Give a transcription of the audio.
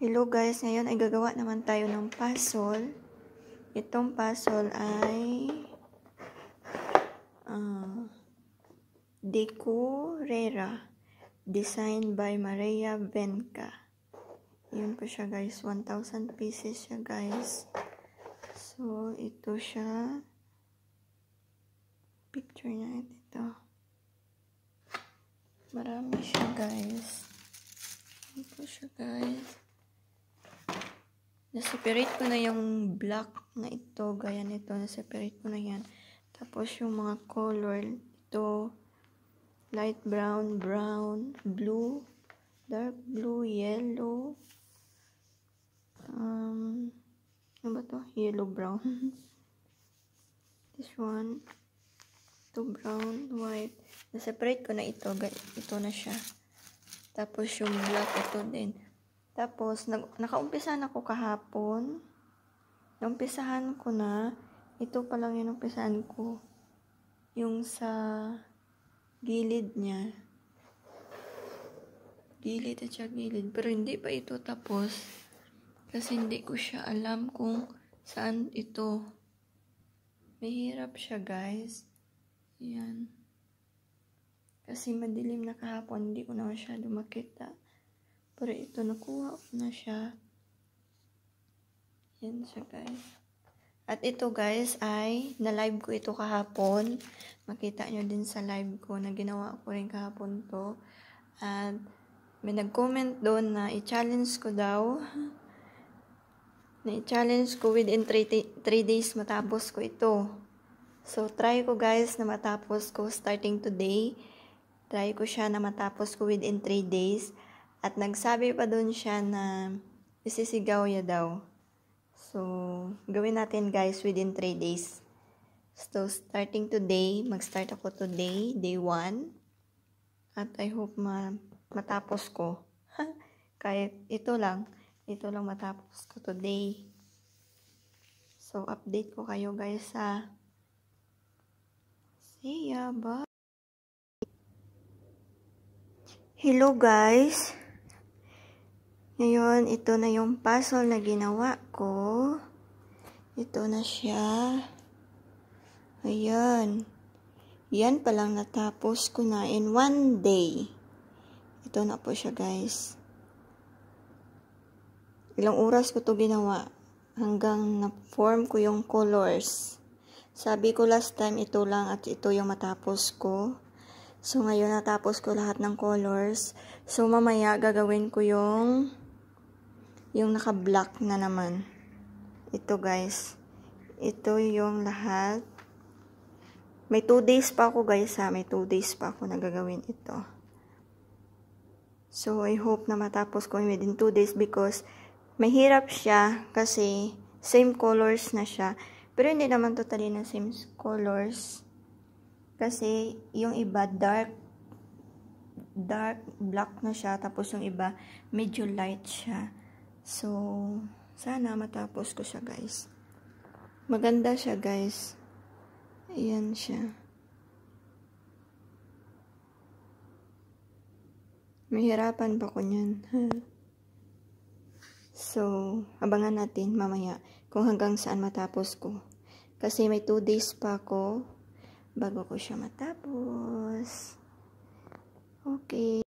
Hello guys, ngayon ay gagawa naman tayo ng puzzle. Itong puzzle ay uh, Decorera designed by Maria Venka. Yun po siya guys, 1,000 pieces siya guys. So, ito siya. Picture niya ito. Marami siya guys. Ito siya guys na-separate ko na yung black na ito, gaya nito, na-separate ko na yan. Tapos yung mga color, ito, light brown, brown, blue, dark blue, yellow, um, ano ba to? Yellow brown. This one, ito brown, white. Na-separate ko na ito, ito na siya. Tapos yung black, ito din tapos, nag, nakaumpisa na ako kahapon. Naumpisahan ko na. Ito pa lang yung umpisahan ko. Yung sa gilid niya. Gilid at siya gilid. Pero hindi pa ito tapos. Kasi hindi ko siya alam kung saan ito. Mahirap siya, guys. Yan. Kasi madilim na kahapon, hindi ko na masyado makita. Pero ito, nakuha off na siya. Yan siya, guys. At ito, guys, ay na-live ko ito kahapon. Makita nyo din sa live ko na ginawa ko rin kahapon to. At may nag-comment doon na i-challenge ko daw. Na i-challenge ko within 3 days matapos ko ito. So, try ko guys na matapos ko starting today. Try ko siya na matapos ko within 3 days. At nagsabi pa doon siya na isisigaw niya daw. So, gawin natin guys within 3 days. So, starting today, mag-start ako today, day 1. At I hope ma matapos ko. Kahit ito lang, ito lang matapos ko today. So, update ko kayo guys sa... See ya, bye! Hello guys! Ngayon, ito na yung puzzle na ginawa ko. Ito na siya. Ayan. Yan palang natapos ko na in one day. Ito na po siya, guys. Ilang oras ko to ginawa hanggang na-form ko yung colors. Sabi ko last time ito lang at ito yung matapos ko. So ngayon natapos ko lahat ng colors. So mamaya gagawin ko yung yung naka-black na naman. Ito guys. Ito yung lahat. May 2 days pa ako guys ha. May 2 days pa ako nagagawin ito. So, I hope na matapos ko within 2 days because mahirap siya kasi same colors na siya. Pero hindi naman totally na same colors. Kasi yung iba dark dark black na siya tapos yung iba medyo light siya. So, sana matapos ko siya guys. Maganda siya guys. Ayan siya. Mahirapan pa ko niyan. so, abangan natin mamaya kung hanggang saan matapos ko. Kasi may 2 days pa ako bago ko siya matapos. Okay.